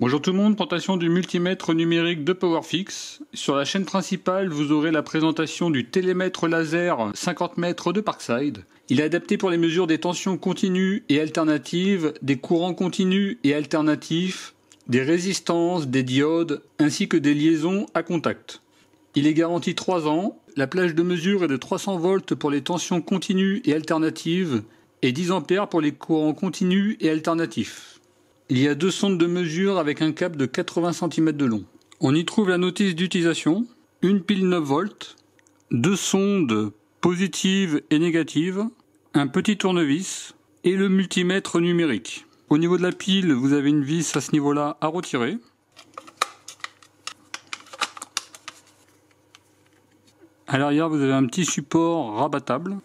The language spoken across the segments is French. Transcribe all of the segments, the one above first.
Bonjour tout le monde, présentation du multimètre numérique de Powerfix. Sur la chaîne principale, vous aurez la présentation du télémètre laser 50 mètres de Parkside. Il est adapté pour les mesures des tensions continues et alternatives, des courants continus et alternatifs, des résistances, des diodes, ainsi que des liaisons à contact. Il est garanti 3 ans, la plage de mesure est de 300 volts pour les tensions continues et alternatives, et 10 ampères pour les courants continus et alternatifs. Il y a deux sondes de mesure avec un câble de 80 cm de long. On y trouve la notice d'utilisation, une pile 9 volts, deux sondes positives et négatives, un petit tournevis et le multimètre numérique. Au niveau de la pile, vous avez une vis à ce niveau-là à retirer. À l'arrière, vous avez un petit support rabattable.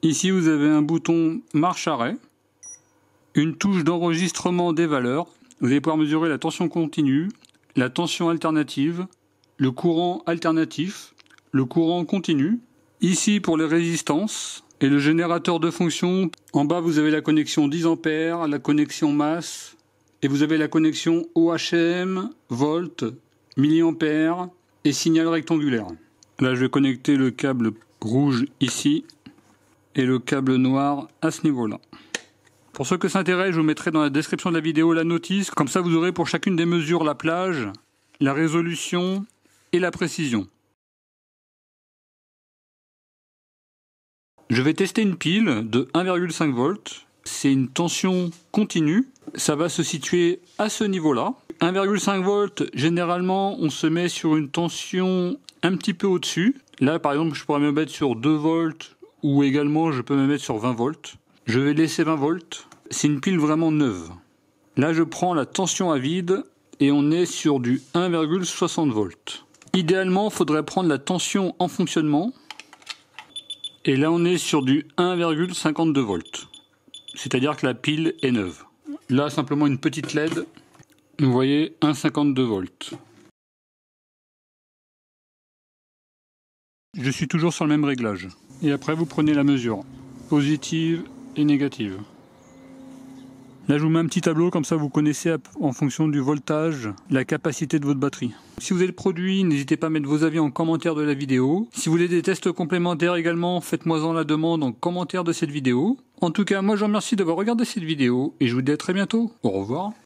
Ici, vous avez un bouton marche-arrêt. Une touche d'enregistrement des valeurs. Vous allez pouvoir mesurer la tension continue, la tension alternative, le courant alternatif, le courant continu. Ici pour les résistances et le générateur de fonction. En bas vous avez la connexion 10 A, la connexion masse et vous avez la connexion OHM, volt, milliampères et signal rectangulaire. Là je vais connecter le câble rouge ici et le câble noir à ce niveau-là. Pour ceux que ça intéresse, je vous mettrai dans la description de la vidéo la notice. Comme ça, vous aurez pour chacune des mesures la plage, la résolution et la précision. Je vais tester une pile de 1,5 volts. C'est une tension continue. Ça va se situer à ce niveau-là. 1,5 volts, généralement, on se met sur une tension un petit peu au-dessus. Là, par exemple, je pourrais me mettre sur 2 volts ou également, je peux me mettre sur 20 volts. Je vais laisser 20 volts. C'est une pile vraiment neuve. Là, je prends la tension à vide et on est sur du 1,60 volts. Idéalement, il faudrait prendre la tension en fonctionnement. Et là, on est sur du 1,52 volts. C'est-à-dire que la pile est neuve. Là, simplement une petite LED. Vous voyez, 1,52 volts. Je suis toujours sur le même réglage. Et après, vous prenez la mesure. Positive et négative. Là, je vous mets un petit tableau, comme ça vous connaissez en fonction du voltage la capacité de votre batterie. Si vous avez le produit, n'hésitez pas à mettre vos avis en commentaire de la vidéo. Si vous voulez des tests complémentaires également, faites-moi-en la demande en commentaire de cette vidéo. En tout cas, moi je vous remercie d'avoir regardé cette vidéo et je vous dis à très bientôt. Au revoir.